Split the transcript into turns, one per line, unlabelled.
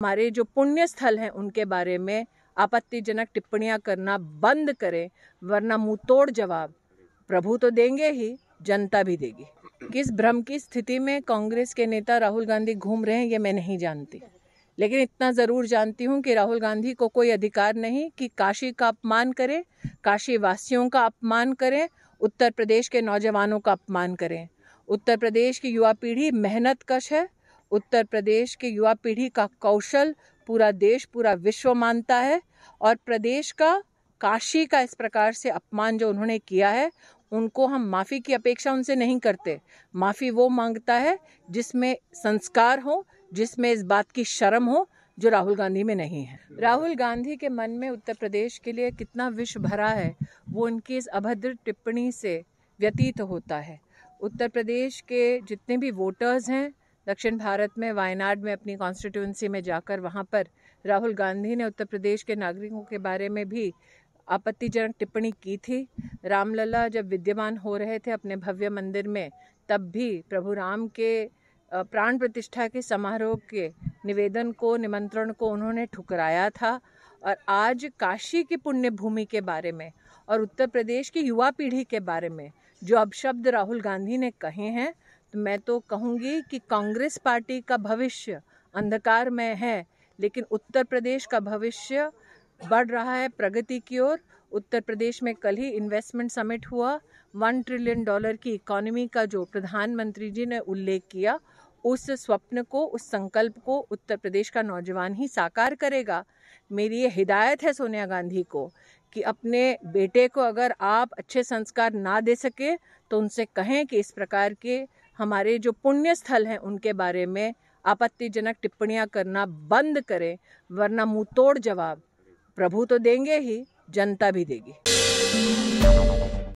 हमारे जो पुण्य स्थल हैं उनके बारे में आपत्तिजनक टिप्पणियां करना बंद करें वरना मुंह तोड़ जवाब प्रभु तो देंगे ही जनता भी देगी किस भ्रम की स्थिति में कांग्रेस के नेता राहुल गांधी घूम रहे हैं ये मैं नहीं जानती लेकिन इतना ज़रूर जानती हूँ कि राहुल गांधी को कोई अधिकार नहीं कि काशी का अपमान करें काशी वासियों का अपमान करें उत्तर प्रदेश के नौजवानों का अपमान करें उत्तर प्रदेश की युवा पीढ़ी मेहनत कश है उत्तर प्रदेश के युवा पीढ़ी का कौशल पूरा देश पूरा विश्व मानता है और प्रदेश का काशी का इस प्रकार से अपमान जो उन्होंने किया है उनको हम माफ़ी की अपेक्षा उनसे नहीं करते माफ़ी वो मांगता है जिसमें संस्कार हो जिसमें इस बात की शर्म हो जो राहुल गांधी में नहीं है राहुल गांधी के मन में उत्तर प्रदेश के लिए कितना विष भरा है वो उनकी इस अभद्र टिप्पणी से व्यतीत होता है उत्तर प्रदेश के जितने भी वोटर्स हैं दक्षिण भारत में वायनाड में अपनी कॉन्स्टिट्यूंसी में जाकर वहाँ पर राहुल गांधी ने उत्तर प्रदेश के नागरिकों के बारे में भी आपत्तिजनक टिप्पणी की थी रामलला जब विद्यमान हो रहे थे अपने भव्य मंदिर में तब भी प्रभु राम के प्राण प्रतिष्ठा के समारोह के निवेदन को निमंत्रण को उन्होंने ठुकराया था और आज काशी की पुण्य भूमि के बारे में और उत्तर प्रदेश की युवा पीढ़ी के बारे में जो अब शब्द राहुल गांधी ने कहे हैं तो मैं तो कहूँगी कि कांग्रेस पार्टी का भविष्य अंधकार में है लेकिन उत्तर प्रदेश का भविष्य बढ़ रहा है प्रगति की ओर उत्तर प्रदेश में कल ही इन्वेस्टमेंट समिट हुआ वन ट्रिलियन डॉलर की इकोनॉमी का जो प्रधानमंत्री जी ने उल्लेख किया उस स्वप्न को उस संकल्प को उत्तर प्रदेश का नौजवान ही साकार करेगा मेरी ये हिदायत है सोनिया गांधी को कि अपने बेटे को अगर आप अच्छे संस्कार ना दे सके तो उनसे कहें कि इस प्रकार के हमारे जो पुण्य स्थल हैं उनके बारे में आपत्तिजनक टिप्पणियां करना बंद करें वरना मुंह तोड़ जवाब प्रभु तो देंगे ही जनता भी देगी